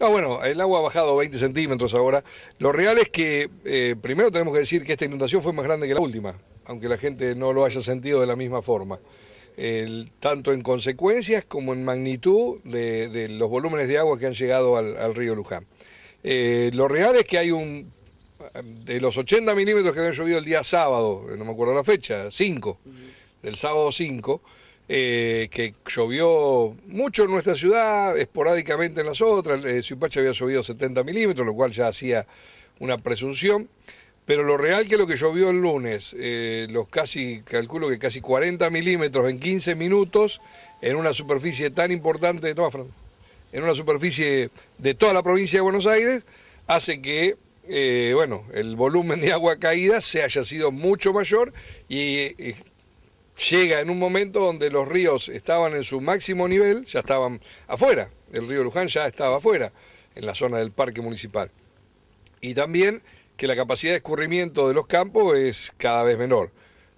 No, bueno, el agua ha bajado 20 centímetros ahora. Lo real es que eh, primero tenemos que decir que esta inundación fue más grande que la última, aunque la gente no lo haya sentido de la misma forma. tanto en consecuencias como en magnitud de, los volúmenes de agua que han llegado al, río Luján. Eh, lo real es que hay un... De los 80 milímetros que han llovido el día sábado, no me acuerdo la fecha, 5, del sábado 5, eh, que llovió mucho en nuestra ciudad, esporádicamente en las otras. Cipache Zipacha había llovido 70 milímetros, lo cual ya hacía una presunción. Pero lo real que lo que llovió el lunes, eh, los casi, calculo que casi 40 milímetros en 15 minutos, en una superficie tan importante de toda en una superficie de toda la provincia de Buenos Aires, hace que eh, bueno, el volumen de agua caída se haya sido mucho mayor y llega en un momento donde los ríos estaban en su máximo nivel, ya estaban afuera, el río Luján ya estaba afuera, en la zona del parque municipal. Y también que la capacidad de escurrimiento de los campos es cada vez menor.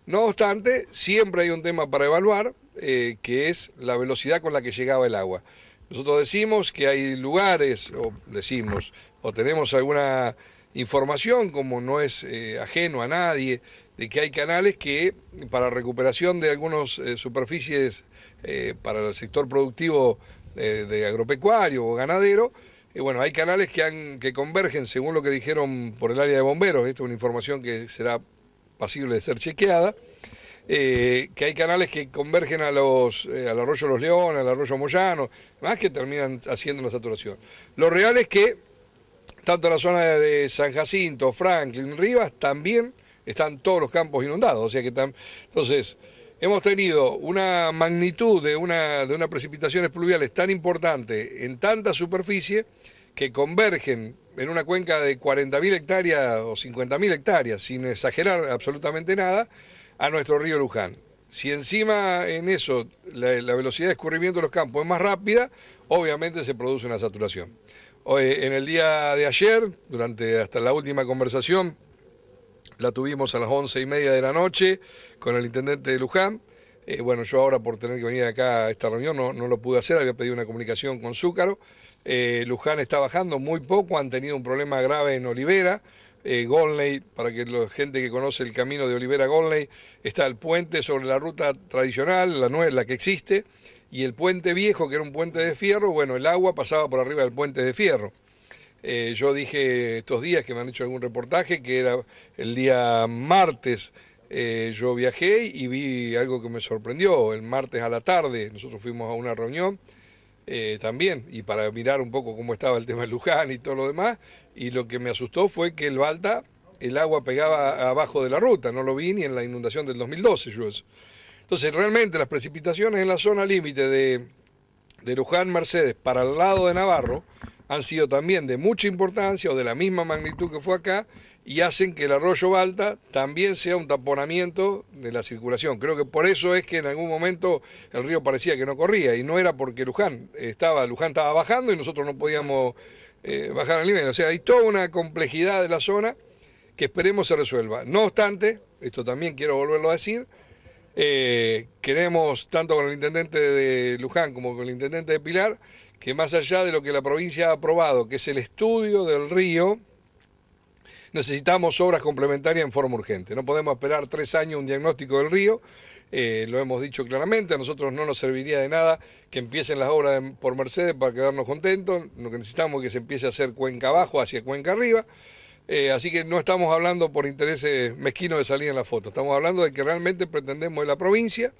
No obstante, siempre hay un tema para evaluar, eh, que es la velocidad con la que llegaba el agua. Nosotros decimos que hay lugares, o decimos, o tenemos alguna información, como no es eh, ajeno a nadie, de que hay canales que para recuperación de algunas eh, superficies eh, para el sector productivo de agropecuario o ganadero, bueno, hay canales que, han, que convergen, según lo que dijeron por el área de bomberos, esto es una información que será pasible de ser chequeada, que hay canales que convergen a los, al arroyo Los Leones, al arroyo Moyano, más que terminan haciendo la saturación. Lo real es que tanto en la zona de San Jacinto, Franklin, Rivas, también están todos los campos inundados. O sea que Entonces, hemos tenido una magnitud de una, de unas precipitaciones pluviales tan importante en tanta superficie que convergen en una cuenca de 40.000 hectáreas o 50.000 hectáreas, sin exagerar absolutamente nada, a nuestro río Luján. Si encima en eso la velocidad de escurrimiento de los campos es más rápida, obviamente se produce una saturación en el día de ayer, durante hasta la última conversación, la tuvimos a las once y media de la noche con el intendente de Luján. Eh, bueno, yo ahora por tener que venir acá a esta reunión no, lo pude hacer, había pedido una comunicación con Zúcaro. Eh, Luján está bajando muy poco, han tenido un problema grave en Olivera. Eh, para que la gente que conoce el camino de Olivera Golney, está el puente sobre la ruta tradicional, la, la que existe y el puente viejo, que era un puente de fierro, bueno, el agua pasaba por arriba del puente de fierro. Eh, yo dije estos días que me han hecho algún reportaje, que era el día martes, eh, yo viajé y vi algo que me sorprendió. El martes a la tarde nosotros fuimos a una reunión eh, también, y para mirar un poco cómo estaba el tema de Luján y todo lo demás, y lo que me asustó fue que el Balta, el agua pegaba abajo de la ruta, no lo vi ni en la inundación del 2012 yo eso. Entonces, realmente las precipitaciones en la zona límite de, Luján Mercedes para el lado de Navarro han sido también de mucha importancia o de la misma magnitud que fue acá y hacen que el arroyo Balta también sea un taponamiento de la circulación. Creo que por eso es que en algún momento el río parecía que no corría y no era porque Luján estaba, Luján estaba bajando y nosotros no podíamos eh, bajar al nivel. O sea, hay toda una complejidad de la zona que esperemos se resuelva. No obstante, esto también quiero volverlo a decir, eh, queremos, tanto con el intendente de Luján como con el intendente de Pilar, que más allá de lo que la provincia ha aprobado, que es el estudio del río, necesitamos obras complementarias en forma urgente. No podemos esperar tres años un diagnóstico del río, eh, lo hemos dicho claramente, a nosotros no nos serviría de nada que empiecen las obras por Mercedes para quedarnos contentos, lo que necesitamos es que se empiece a hacer cuenca abajo hacia cuenca arriba. Eh, así que no estamos hablando por intereses mezquinos de salir en la foto, estamos hablando de que realmente pretendemos en la provincia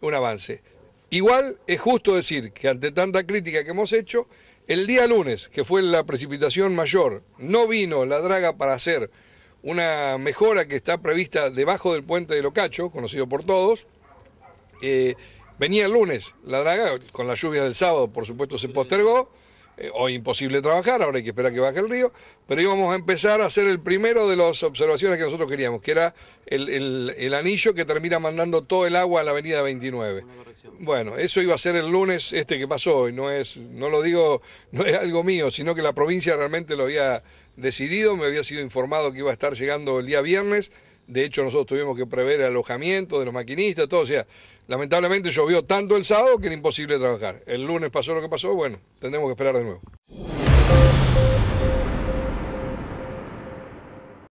un avance. Igual es justo decir que ante tanta crítica que hemos hecho, el día lunes, que fue la precipitación mayor, no vino la draga para hacer una mejora que está prevista debajo del puente de Locacho, conocido por todos. Eh, venía el lunes la draga, con la lluvia del sábado, por supuesto, se postergó. Eh, hoy imposible trabajar, ahora hay que esperar que baje el río, pero íbamos a empezar a hacer el primero de las observaciones que nosotros queríamos, que era el, el anillo que termina mandando todo el agua a la avenida 29. Bueno, eso iba a ser el lunes este que pasó hoy, no es, no lo digo, no es algo mío, sino que la provincia realmente lo había decidido, me había sido informado que iba a estar llegando el día viernes. De hecho, nosotros tuvimos que prever el alojamiento de los maquinistas, todo. O sea, lamentablemente llovió tanto el sábado que era imposible trabajar. El lunes pasó lo que pasó, bueno, tendremos que esperar de nuevo.